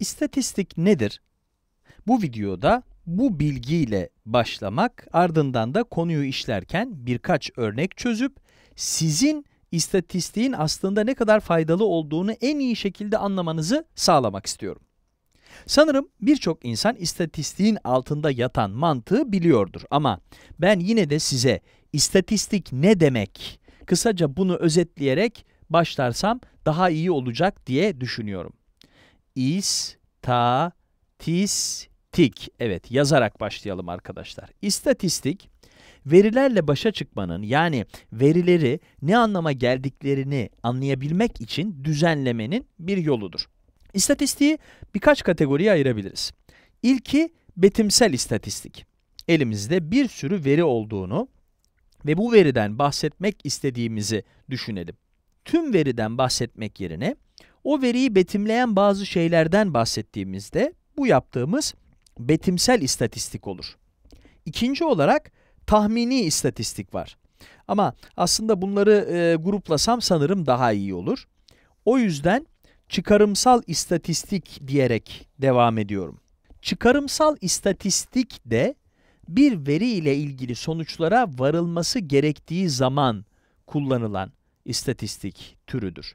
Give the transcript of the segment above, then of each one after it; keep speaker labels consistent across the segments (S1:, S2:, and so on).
S1: İstatistik nedir? Bu videoda bu bilgiyle başlamak, ardından da konuyu işlerken birkaç örnek çözüp sizin istatistiğin aslında ne kadar faydalı olduğunu en iyi şekilde anlamanızı sağlamak istiyorum. Sanırım birçok insan istatistiğin altında yatan mantığı biliyordur ama ben yine de size istatistik ne demek? Kısaca bunu özetleyerek başlarsam daha iyi olacak diye düşünüyorum. İstatistik. Evet yazarak başlayalım arkadaşlar. İstatistik verilerle başa çıkmanın yani verileri ne anlama geldiklerini anlayabilmek için düzenlemenin bir yoludur. İstatistiği birkaç kategoriye ayırabiliriz. İlki betimsel istatistik. Elimizde bir sürü veri olduğunu ve bu veriden bahsetmek istediğimizi düşünelim. Tüm veriden bahsetmek yerine o veriyi betimleyen bazı şeylerden bahsettiğimizde bu yaptığımız betimsel istatistik olur. İkinci olarak tahmini istatistik var. Ama aslında bunları e, gruplasam sanırım daha iyi olur. O yüzden çıkarımsal istatistik diyerek devam ediyorum. Çıkarımsal istatistik de bir veri ile ilgili sonuçlara varılması gerektiği zaman kullanılan istatistik türüdür.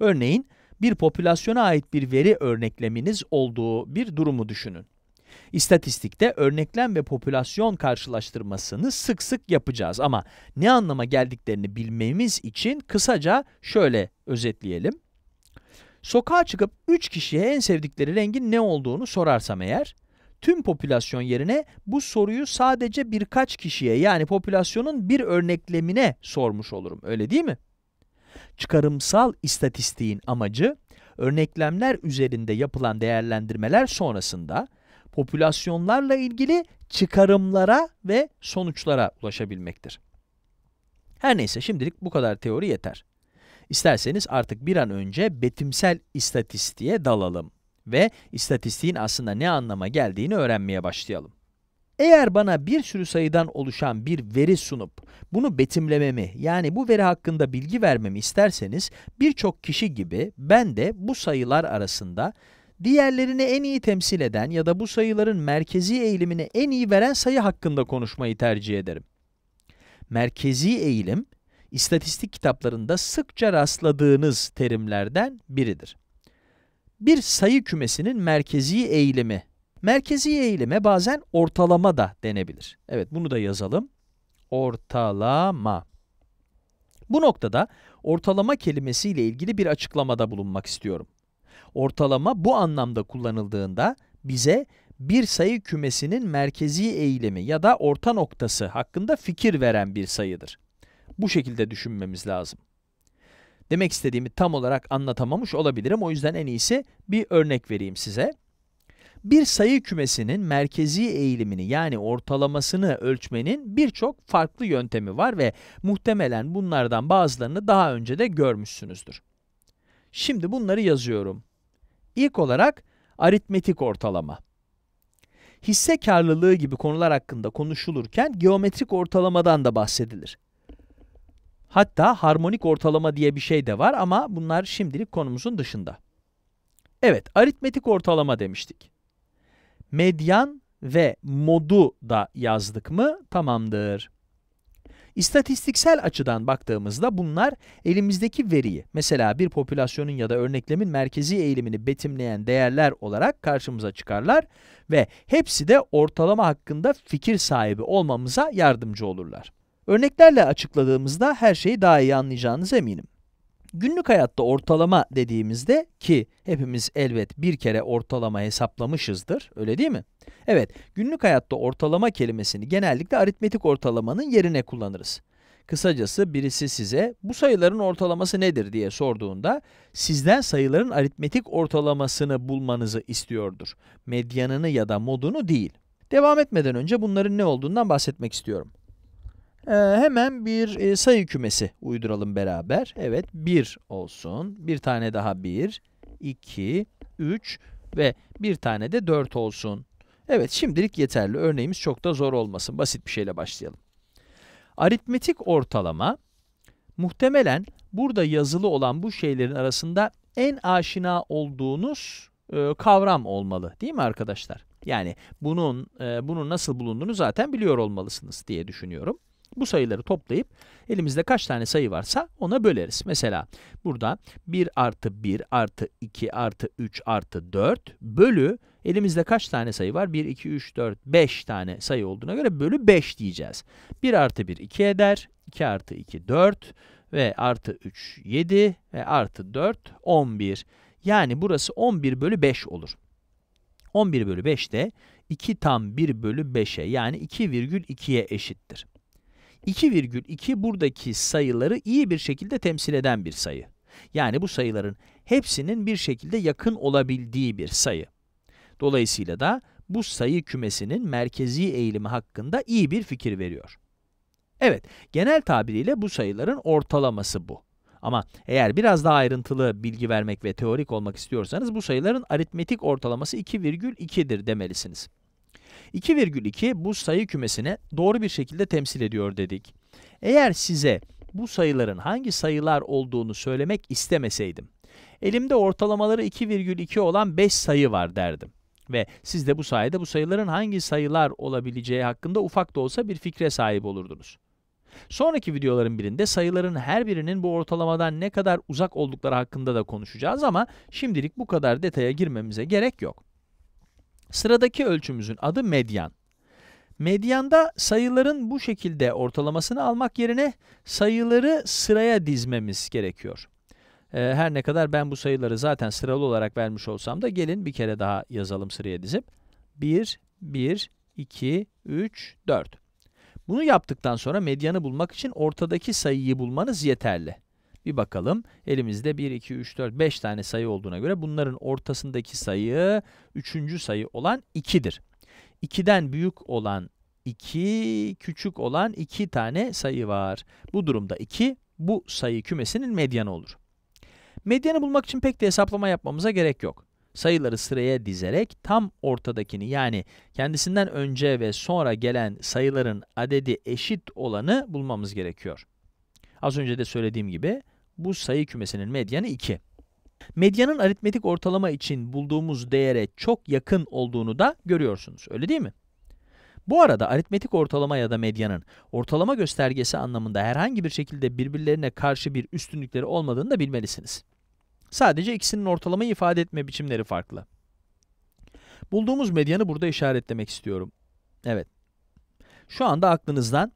S1: Örneğin bir popülasyona ait bir veri örnekleminiz olduğu bir durumu düşünün. İstatistikte örneklem ve popülasyon karşılaştırmasını sık sık yapacağız ama ne anlama geldiklerini bilmemiz için kısaca şöyle özetleyelim. Sokağa çıkıp 3 kişiye en sevdikleri rengin ne olduğunu sorarsam eğer, tüm popülasyon yerine bu soruyu sadece birkaç kişiye yani popülasyonun bir örneklemine sormuş olurum öyle değil mi? Çıkarımsal istatistiğin amacı örneklemler üzerinde yapılan değerlendirmeler sonrasında popülasyonlarla ilgili çıkarımlara ve sonuçlara ulaşabilmektir. Her neyse şimdilik bu kadar teori yeter. İsterseniz artık bir an önce betimsel istatistiğe dalalım ve istatistiğin aslında ne anlama geldiğini öğrenmeye başlayalım. Eğer bana bir sürü sayıdan oluşan bir veri sunup bunu betimlememi yani bu veri hakkında bilgi vermemi isterseniz birçok kişi gibi ben de bu sayılar arasında diğerlerini en iyi temsil eden ya da bu sayıların merkezi eğilimini en iyi veren sayı hakkında konuşmayı tercih ederim. Merkezi eğilim, istatistik kitaplarında sıkça rastladığınız terimlerden biridir. Bir sayı kümesinin merkezi eğilimi Merkezi eğilime bazen ortalama da denebilir. Evet bunu da yazalım. Ortalama. Bu noktada ortalama kelimesiyle ilgili bir açıklamada bulunmak istiyorum. Ortalama bu anlamda kullanıldığında bize bir sayı kümesinin merkezi eğilimi ya da orta noktası hakkında fikir veren bir sayıdır. Bu şekilde düşünmemiz lazım. Demek istediğimi tam olarak anlatamamış olabilirim. O yüzden en iyisi bir örnek vereyim size. Bir sayı kümesinin merkezi eğilimini yani ortalamasını ölçmenin birçok farklı yöntemi var ve muhtemelen bunlardan bazılarını daha önce de görmüşsünüzdür. Şimdi bunları yazıyorum. İlk olarak aritmetik ortalama. Hisse karlılığı gibi konular hakkında konuşulurken geometrik ortalamadan da bahsedilir. Hatta harmonik ortalama diye bir şey de var ama bunlar şimdilik konumuzun dışında. Evet, aritmetik ortalama demiştik medyan ve modu da yazdık mı tamamdır. İstatistiksel açıdan baktığımızda bunlar elimizdeki veriyi, mesela bir popülasyonun ya da örneklemin merkezi eğilimini betimleyen değerler olarak karşımıza çıkarlar ve hepsi de ortalama hakkında fikir sahibi olmamıza yardımcı olurlar. Örneklerle açıkladığımızda her şeyi daha iyi anlayacağınız eminim. Günlük hayatta ortalama dediğimizde ki hepimiz elbet bir kere ortalama hesaplamışızdır, öyle değil mi? Evet, günlük hayatta ortalama kelimesini genellikle aritmetik ortalamanın yerine kullanırız. Kısacası birisi size bu sayıların ortalaması nedir diye sorduğunda sizden sayıların aritmetik ortalamasını bulmanızı istiyordur. Medyanını ya da modunu değil. Devam etmeden önce bunların ne olduğundan bahsetmek istiyorum. Ee, hemen bir e, sayı kümesi uyduralım beraber. Evet 1 olsun. Bir tane daha 1, 2, 3 ve bir tane de 4 olsun. Evet şimdilik yeterli. Örneğimiz çok da zor olmasın. Basit bir şeyle başlayalım. Aritmetik ortalama muhtemelen burada yazılı olan bu şeylerin arasında en aşina olduğunuz e, kavram olmalı değil mi arkadaşlar? Yani bunun e, bunun nasıl bulunduğunu zaten biliyor olmalısınız diye düşünüyorum. Bu sayıları toplayıp elimizde kaç tane sayı varsa ona böleriz. Mesela burada 1 artı 1 artı 2 artı 3 artı 4 bölü elimizde kaç tane sayı var? 1, 2, 3, 4, 5 tane sayı olduğuna göre bölü 5 diyeceğiz. 1 artı 1 2 eder. 2 artı 2 4 ve artı 3 7 ve artı 4 11. Yani burası 11 bölü 5 olur. 11 bölü 5 de 2 tam 1 bölü 5'e yani 2,2'ye eşittir. 2,2 buradaki sayıları iyi bir şekilde temsil eden bir sayı. Yani bu sayıların hepsinin bir şekilde yakın olabildiği bir sayı. Dolayısıyla da bu sayı kümesinin merkezi eğilimi hakkında iyi bir fikir veriyor. Evet, genel tabiriyle bu sayıların ortalaması bu. Ama eğer biraz daha ayrıntılı bilgi vermek ve teorik olmak istiyorsanız bu sayıların aritmetik ortalaması 2,2'dir demelisiniz. 2,2 bu sayı kümesine doğru bir şekilde temsil ediyor dedik. Eğer size bu sayıların hangi sayılar olduğunu söylemek istemeseydim, elimde ortalamaları 2,2 olan 5 sayı var derdim. Ve siz de bu sayede bu sayıların hangi sayılar olabileceği hakkında ufak da olsa bir fikre sahip olurdunuz. Sonraki videoların birinde sayıların her birinin bu ortalamadan ne kadar uzak oldukları hakkında da konuşacağız ama şimdilik bu kadar detaya girmemize gerek yok. Sıradaki ölçümüzün adı medyan. Medyanda sayıların bu şekilde ortalamasını almak yerine sayıları sıraya dizmemiz gerekiyor. Ee, her ne kadar ben bu sayıları zaten sıralı olarak vermiş olsam da gelin bir kere daha yazalım sıraya dizip. 1, 1, 2, 3, 4. Bunu yaptıktan sonra medyanı bulmak için ortadaki sayıyı bulmanız yeterli. Bir bakalım elimizde 1, 2, 3, 4, 5 tane sayı olduğuna göre bunların ortasındaki sayı 3. sayı olan 2'dir. 2'den büyük olan 2, küçük olan 2 tane sayı var. Bu durumda 2 bu sayı kümesinin medyanı olur. Medyanı bulmak için pek de hesaplama yapmamıza gerek yok. Sayıları sıraya dizerek tam ortadakini yani kendisinden önce ve sonra gelen sayıların adedi eşit olanı bulmamız gerekiyor. Az önce de söylediğim gibi bu sayı kümesinin medyanı 2. Medyanın aritmetik ortalama için bulduğumuz değere çok yakın olduğunu da görüyorsunuz. Öyle değil mi? Bu arada aritmetik ortalama ya da medyanın ortalama göstergesi anlamında herhangi bir şekilde birbirlerine karşı bir üstünlükleri olmadığını da bilmelisiniz. Sadece ikisinin ortalamayı ifade etme biçimleri farklı. Bulduğumuz medyanı burada işaretlemek istiyorum. Evet. Şu anda aklınızdan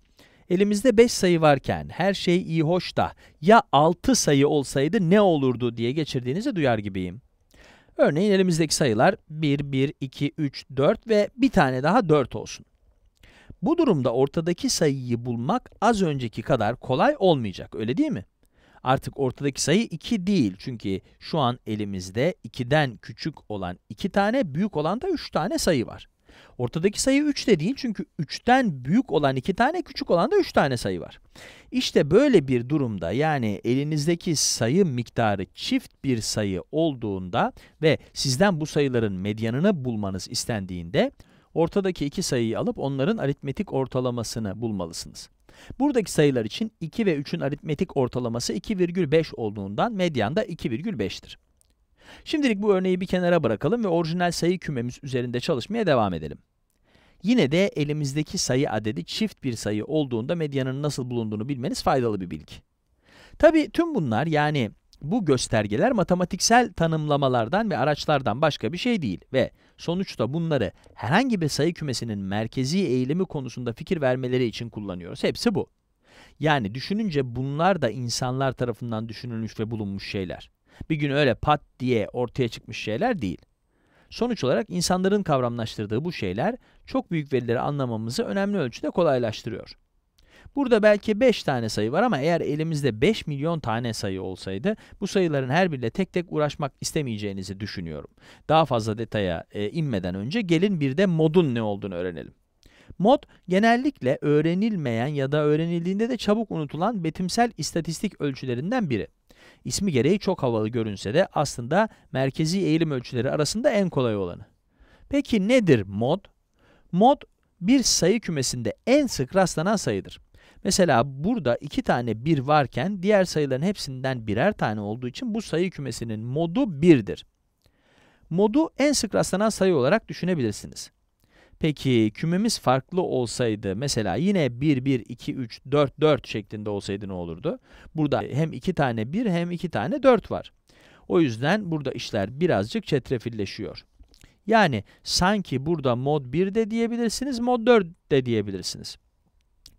S1: Elimizde 5 sayı varken her şey iyi hoş da ya 6 sayı olsaydı ne olurdu diye geçirdiğinizi duyar gibiyim. Örneğin elimizdeki sayılar 1, 1, 2, 3, 4 ve bir tane daha 4 olsun. Bu durumda ortadaki sayıyı bulmak az önceki kadar kolay olmayacak öyle değil mi? Artık ortadaki sayı 2 değil çünkü şu an elimizde 2'den küçük olan 2 tane büyük olan da 3 tane sayı var. Ortadaki sayı 3 de değil çünkü 3'ten büyük olan 2 tane küçük olan da 3 tane sayı var. İşte böyle bir durumda yani elinizdeki sayı miktarı çift bir sayı olduğunda ve sizden bu sayıların medyanını bulmanız istendiğinde ortadaki iki sayıyı alıp onların aritmetik ortalamasını bulmalısınız. Buradaki sayılar için 2 ve 3'ün aritmetik ortalaması 2,5 olduğundan medyan da 2,5'tir. Şimdilik bu örneği bir kenara bırakalım ve orijinal sayı kümemiz üzerinde çalışmaya devam edelim. Yine de elimizdeki sayı adedi çift bir sayı olduğunda medyanın nasıl bulunduğunu bilmeniz faydalı bir bilgi. Tabi tüm bunlar yani bu göstergeler matematiksel tanımlamalardan ve araçlardan başka bir şey değil ve sonuçta bunları herhangi bir sayı kümesinin merkezi eğilimi konusunda fikir vermeleri için kullanıyoruz. Hepsi bu. Yani düşününce bunlar da insanlar tarafından düşünülmüş ve bulunmuş şeyler bir gün öyle pat diye ortaya çıkmış şeyler değil. Sonuç olarak insanların kavramlaştırdığı bu şeyler çok büyük verileri anlamamızı önemli ölçüde kolaylaştırıyor. Burada belki 5 tane sayı var ama eğer elimizde 5 milyon tane sayı olsaydı bu sayıların her biriyle tek tek uğraşmak istemeyeceğinizi düşünüyorum. Daha fazla detaya e, inmeden önce gelin bir de modun ne olduğunu öğrenelim. Mod genellikle öğrenilmeyen ya da öğrenildiğinde de çabuk unutulan betimsel istatistik ölçülerinden biri. İsmi gereği çok havalı görünse de aslında merkezi eğilim ölçüleri arasında en kolay olanı. Peki nedir mod? Mod bir sayı kümesinde en sık rastlanan sayıdır. Mesela burada iki tane 1 varken diğer sayıların hepsinden birer tane olduğu için bu sayı kümesinin modu 1'dir. Modu en sık rastlanan sayı olarak düşünebilirsiniz. Peki kümemiz farklı olsaydı mesela yine 1, 1, 2, 3, 4, 4 şeklinde olsaydı ne olurdu? Burada hem 2 tane 1 hem 2 tane 4 var. O yüzden burada işler birazcık çetrefilleşiyor. Yani sanki burada mod 1 de diyebilirsiniz, mod 4 de diyebilirsiniz.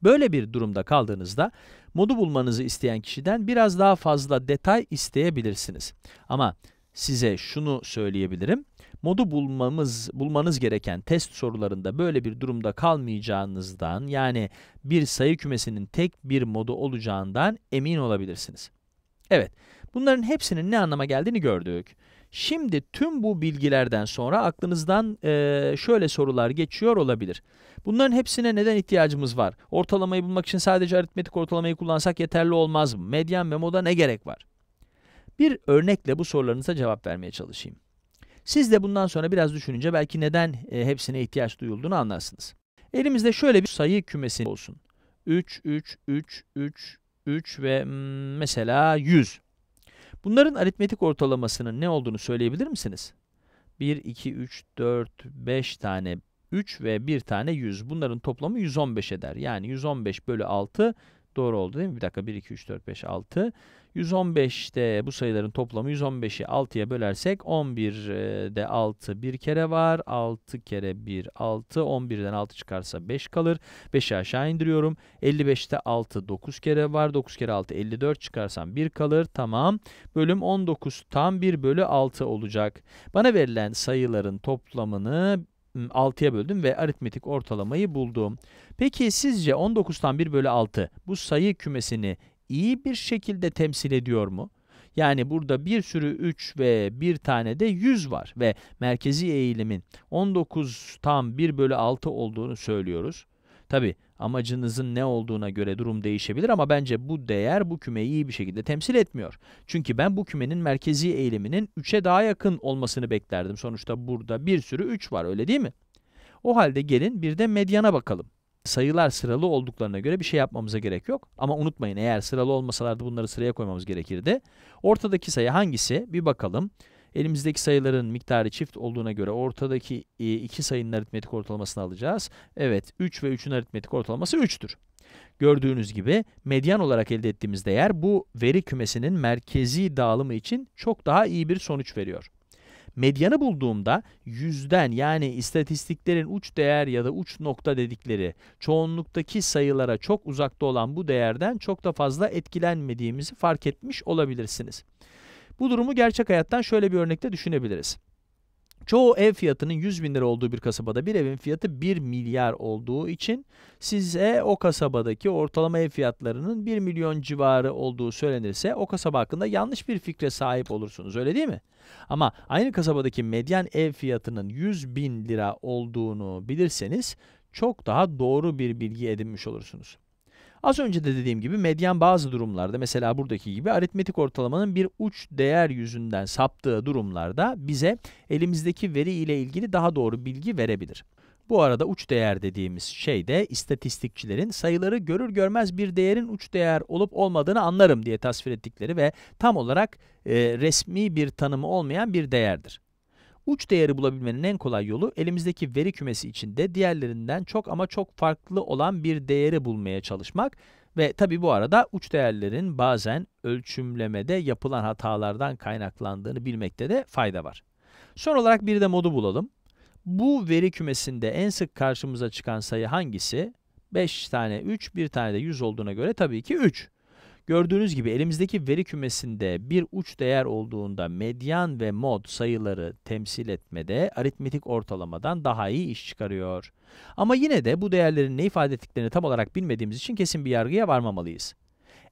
S1: Böyle bir durumda kaldığınızda modu bulmanızı isteyen kişiden biraz daha fazla detay isteyebilirsiniz. Ama size şunu söyleyebilirim. Modu bulmamız, bulmanız gereken test sorularında böyle bir durumda kalmayacağınızdan yani bir sayı kümesinin tek bir modu olacağından emin olabilirsiniz. Evet, bunların hepsinin ne anlama geldiğini gördük. Şimdi tüm bu bilgilerden sonra aklınızdan e, şöyle sorular geçiyor olabilir. Bunların hepsine neden ihtiyacımız var? Ortalamayı bulmak için sadece aritmetik ortalamayı kullansak yeterli olmaz mı? Medyan ve moda ne gerek var? Bir örnekle bu sorularınıza cevap vermeye çalışayım. Siz de bundan sonra biraz düşününce belki neden e, hepsine ihtiyaç duyulduğunu anlarsınız. Elimizde şöyle bir sayı kümesi olsun. 3, 3, 3, 3, 3 ve hmm, mesela 100. Bunların aritmetik ortalamasının ne olduğunu söyleyebilir misiniz? 1, 2, 3, 4, 5 tane 3 ve 1 tane 100. Bunların toplamı 115 eder. Yani 115 bölü 6 Doğru oldu değil mi? Bir dakika 1, 2, 3, 4, 5, 6. 115'te bu sayıların toplamı 115'i 6'ya bölersek 11'de 6 bir kere var. 6 kere 1 6. 11'den 6 çıkarsa 5 kalır. 5'i aşağı indiriyorum. 55'te 6 9 kere var. 9 kere 6 54 çıkarsam 1 kalır. Tamam. Bölüm 19 tam 1 bölü 6 olacak. Bana verilen sayıların toplamını 6'ya böldüm ve aritmetik ortalamayı buldum. Peki sizce 19'tan 1 bölü 6 bu sayı kümesini iyi bir şekilde temsil ediyor mu? Yani burada bir sürü 3 ve bir tane de 100 var ve merkezi eğilimin 19 tam 1 bölü 6 olduğunu söylüyoruz. Tabi amacınızın ne olduğuna göre durum değişebilir ama bence bu değer bu kümeyi iyi bir şekilde temsil etmiyor. Çünkü ben bu kümenin merkezi eğiliminin 3'e daha yakın olmasını beklerdim. Sonuçta burada bir sürü 3 var öyle değil mi? O halde gelin bir de medyana bakalım. Sayılar sıralı olduklarına göre bir şey yapmamıza gerek yok. Ama unutmayın eğer sıralı olmasalardı bunları sıraya koymamız gerekirdi. Ortadaki sayı hangisi? Bir bakalım. Elimizdeki sayıların miktarı çift olduğuna göre ortadaki e, iki sayının aritmetik ortalamasını alacağız. Evet 3 ve 3'ün aritmetik ortalaması 3'tür. Gördüğünüz gibi medyan olarak elde ettiğimiz değer bu veri kümesinin merkezi dağılımı için çok daha iyi bir sonuç veriyor. Medyanı bulduğumda yüzden yani istatistiklerin uç değer ya da uç nokta dedikleri çoğunluktaki sayılara çok uzakta olan bu değerden çok da fazla etkilenmediğimizi fark etmiş olabilirsiniz. Bu durumu gerçek hayattan şöyle bir örnekte düşünebiliriz. Çoğu ev fiyatının 100 bin lira olduğu bir kasabada bir evin fiyatı 1 milyar olduğu için size o kasabadaki ortalama ev fiyatlarının 1 milyon civarı olduğu söylenirse o kasaba hakkında yanlış bir fikre sahip olursunuz öyle değil mi? Ama aynı kasabadaki medyan ev fiyatının 100 bin lira olduğunu bilirseniz çok daha doğru bir bilgi edinmiş olursunuz. Az önce de dediğim gibi medyan bazı durumlarda mesela buradaki gibi aritmetik ortalamanın bir uç değer yüzünden saptığı durumlarda bize elimizdeki veri ile ilgili daha doğru bilgi verebilir. Bu arada uç değer dediğimiz şey de istatistikçilerin sayıları görür görmez bir değerin uç değer olup olmadığını anlarım diye tasvir ettikleri ve tam olarak e, resmi bir tanımı olmayan bir değerdir. Uç değeri bulabilmenin en kolay yolu elimizdeki veri kümesi içinde diğerlerinden çok ama çok farklı olan bir değeri bulmaya çalışmak ve tabi bu arada uç değerlerin bazen ölçümlemede yapılan hatalardan kaynaklandığını bilmekte de fayda var. Son olarak bir de modu bulalım. Bu veri kümesinde en sık karşımıza çıkan sayı hangisi? 5 tane 3, 1 tane de 100 olduğuna göre tabii ki 3. Gördüğünüz gibi elimizdeki veri kümesinde bir uç değer olduğunda medyan ve mod sayıları temsil etmede aritmetik ortalamadan daha iyi iş çıkarıyor. Ama yine de bu değerlerin ne ifade ettiklerini tam olarak bilmediğimiz için kesin bir yargıya varmamalıyız.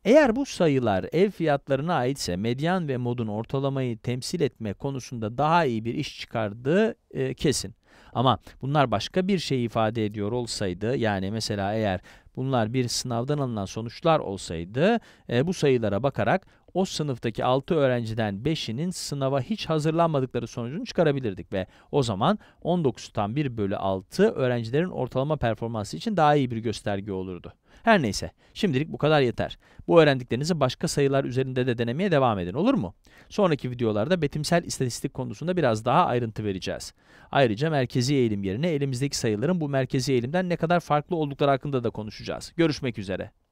S1: Eğer bu sayılar ev fiyatlarına aitse medyan ve modun ortalamayı temsil etme konusunda daha iyi bir iş çıkardığı e, kesin. Ama bunlar başka bir şey ifade ediyor olsaydı yani mesela eğer bunlar bir sınavdan alınan sonuçlar olsaydı e, bu sayılara bakarak o sınıftaki 6 öğrenciden 5'inin sınava hiç hazırlanmadıkları sonucunu çıkarabilirdik ve o zaman 19'tan 1 bölü 6 öğrencilerin ortalama performansı için daha iyi bir gösterge olurdu. Her neyse, şimdilik bu kadar yeter. Bu öğrendiklerinizi başka sayılar üzerinde de denemeye devam edin, olur mu? Sonraki videolarda betimsel istatistik konusunda biraz daha ayrıntı vereceğiz. Ayrıca merkezi eğilim yerine elimizdeki sayıların bu merkezi eğilimden ne kadar farklı oldukları hakkında da konuşacağız. Görüşmek üzere.